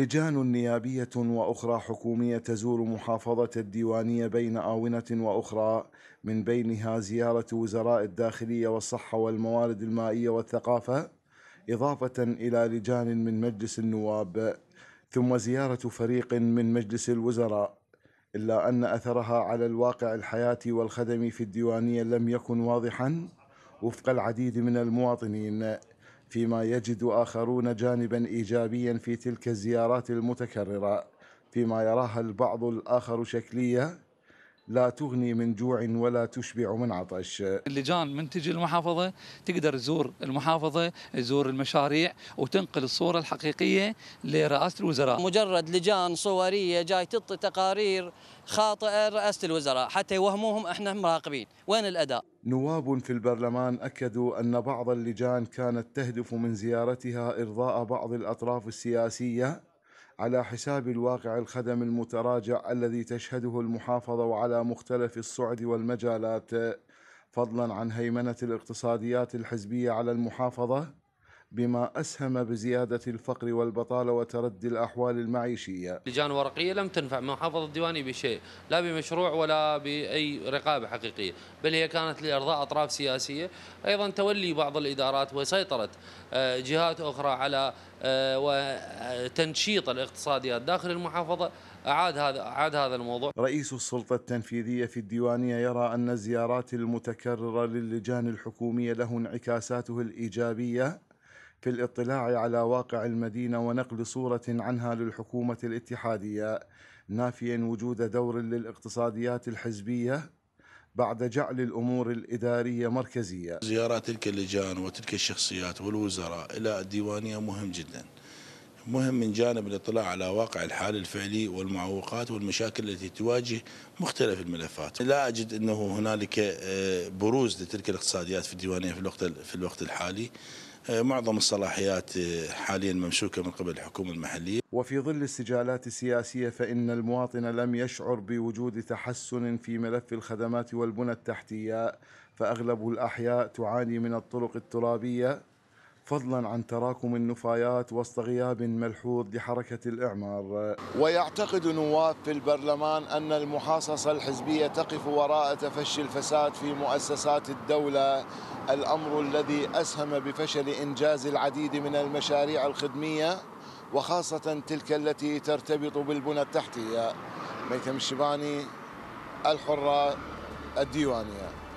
لجان نيابية وأخرى حكومية تزور محافظة الديوانية بين آونة وأخرى من بينها زيارة وزراء الداخلية والصحة والموارد المائية والثقافة إضافة إلى لجان من مجلس النواب ثم زيارة فريق من مجلس الوزراء إلا أن أثرها على الواقع الحياتي والخدمي في الديوانية لم يكن واضحا وفق العديد من المواطنين فيما يجد آخرون جانبا إيجابيا في تلك الزيارات المتكررة فيما يراها البعض الآخر شكلية لا تغني من جوع ولا تشبع من عطش اللجان من تجي المحافظة تقدر تزور المحافظة تزور المشاريع وتنقل الصورة الحقيقية لرئاسة الوزراء مجرد لجان صورية جاي تعطي تقارير خاطئة رئاسة الوزراء حتى يوهموهم احنا مراقبين وين الأداء نواب في البرلمان أكدوا أن بعض اللجان كانت تهدف من زيارتها إرضاء بعض الأطراف السياسية على حساب الواقع الخدم المتراجع الذي تشهده المحافظة وعلى مختلف الصعد والمجالات فضلا عن هيمنة الاقتصاديات الحزبية على المحافظة بما أسهم بزيادة الفقر والبطالة وتردي الأحوال المعيشية لجان ورقية لم تنفع محافظة الديواني بشيء لا بمشروع ولا بأي رقابة حقيقية بل هي كانت لإرضاء أطراف سياسية أيضا تولي بعض الإدارات وسيطرة آه، جهات أخرى على آه، وتنشيط الاقتصاديات داخل المحافظة أعاد هذا أعاد هذا الموضوع رئيس السلطة التنفيذية في الديوانية يرى أن الزيارات المتكررة للجان الحكومية له انعكاساته الإيجابية في الاطلاع على واقع المدينه ونقل صوره عنها للحكومه الاتحاديه نافيا وجود دور للاقتصاديات الحزبيه بعد جعل الامور الاداريه مركزيه. زياره تلك اللجان وتلك الشخصيات والوزراء الى الديوانيه مهم جدا. مهم من جانب الاطلاع على واقع الحال الفعلي والمعوقات والمشاكل التي تواجه مختلف الملفات. لا اجد انه هنالك آه، بروز لتلك الاقتصاديات في الديوانيه في الوقت في الوقت الحالي. آه، معظم الصلاحيات آه، حاليا ممسوكة من قبل الحكومة المحلية وفي ظل السجالات السياسية فإن المواطن لم يشعر بوجود تحسن في ملف الخدمات والبنى التحتية فأغلب الأحياء تعاني من الطرق الترابية فضلا عن تراكم النفايات وسط غياب ملحوظ لحركة الإعمار ويعتقد نواب في البرلمان أن المحاصصة الحزبية تقف وراء تفشي الفساد في مؤسسات الدولة الأمر الذي أسهم بفشل إنجاز العديد من المشاريع الخدمية وخاصة تلك التي ترتبط بالبنى التحتية ميثم الشباني الحرة الديوانية